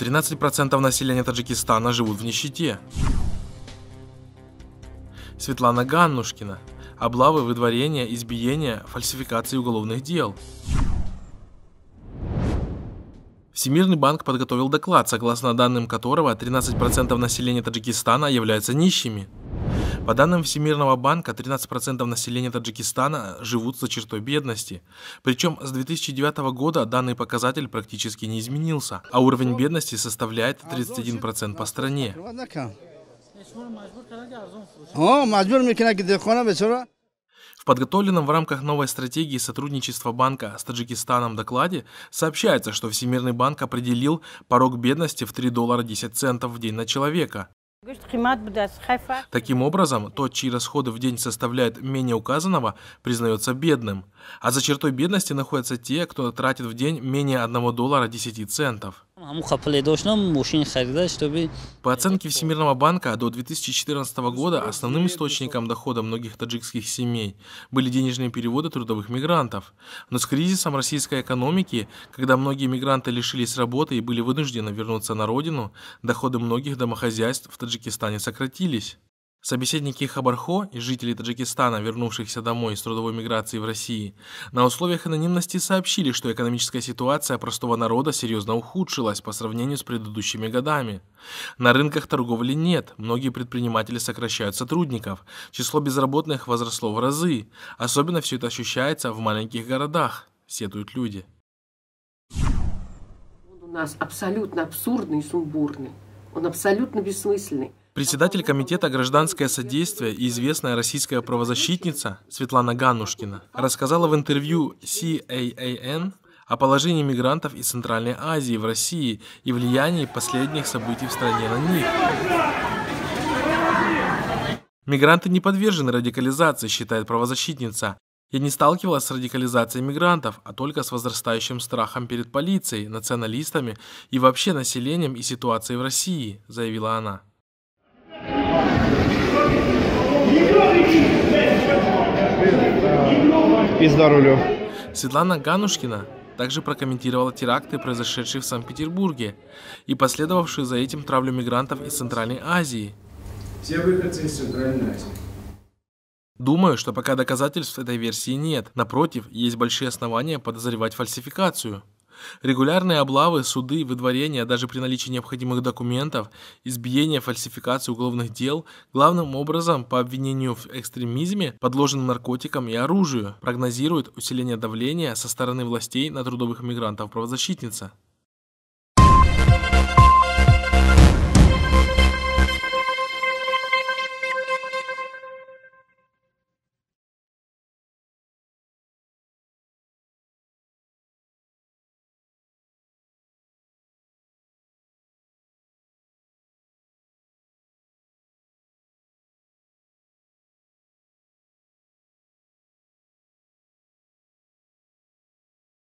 13% населения Таджикистана живут в нищете. Светлана Ганнушкина. Облавы, выдворения, избиения, фальсификации уголовных дел. Всемирный банк подготовил доклад, согласно данным которого 13% населения Таджикистана являются нищими. По данным Всемирного банка, 13% населения Таджикистана живут за чертой бедности. Причем с 2009 года данный показатель практически не изменился, а уровень бедности составляет 31% по стране. В подготовленном в рамках новой стратегии сотрудничества банка с Таджикистаном докладе сообщается, что Всемирный банк определил порог бедности в 3 доллара 10 центов в день на человека. Таким образом, тот, чьи расходы в день составляют менее указанного, признается бедным. А за чертой бедности находятся те, кто тратит в день менее 1 доллара 10 центов. По оценке Всемирного банка, до 2014 года основным источником дохода многих таджикских семей были денежные переводы трудовых мигрантов. Но с кризисом российской экономики, когда многие мигранты лишились работы и были вынуждены вернуться на родину, доходы многих домохозяйств в Таджикистане сократились. Собеседники Хабархо и жители Таджикистана, вернувшихся домой из трудовой миграции в России, на условиях анонимности сообщили, что экономическая ситуация простого народа серьезно ухудшилась по сравнению с предыдущими годами. На рынках торговли нет, многие предприниматели сокращают сотрудников, число безработных возросло в разы, особенно все это ощущается в маленьких городах, сетуют люди. Он у нас абсолютно абсурдный сумбурный, он абсолютно бессмысленный. Председатель комитета «Гражданское содействие» и известная российская правозащитница Светлана Ганушкина рассказала в интервью CAAN о положении мигрантов из Центральной Азии в России и влиянии последних событий в стране на них. Мигранты не подвержены радикализации, считает правозащитница. Я не сталкивалась с радикализацией мигрантов, а только с возрастающим страхом перед полицией, националистами и вообще населением и ситуацией в России, заявила она. Пизда рулю. Светлана Ганушкина также прокомментировала теракты, произошедшие в Санкт-Петербурге, и последовавшую за этим травлю мигрантов из Центральной Азии. Все выходцы из Центральной Азии. Думаю, что пока доказательств этой версии нет. Напротив, есть большие основания подозревать фальсификацию. Регулярные облавы, суды, выдворения, даже при наличии необходимых документов, избиение, фальсификация уголовных дел, главным образом по обвинению в экстремизме, подложенным наркотикам и оружию, прогнозирует усиление давления со стороны властей на трудовых мигрантов-правозащитница.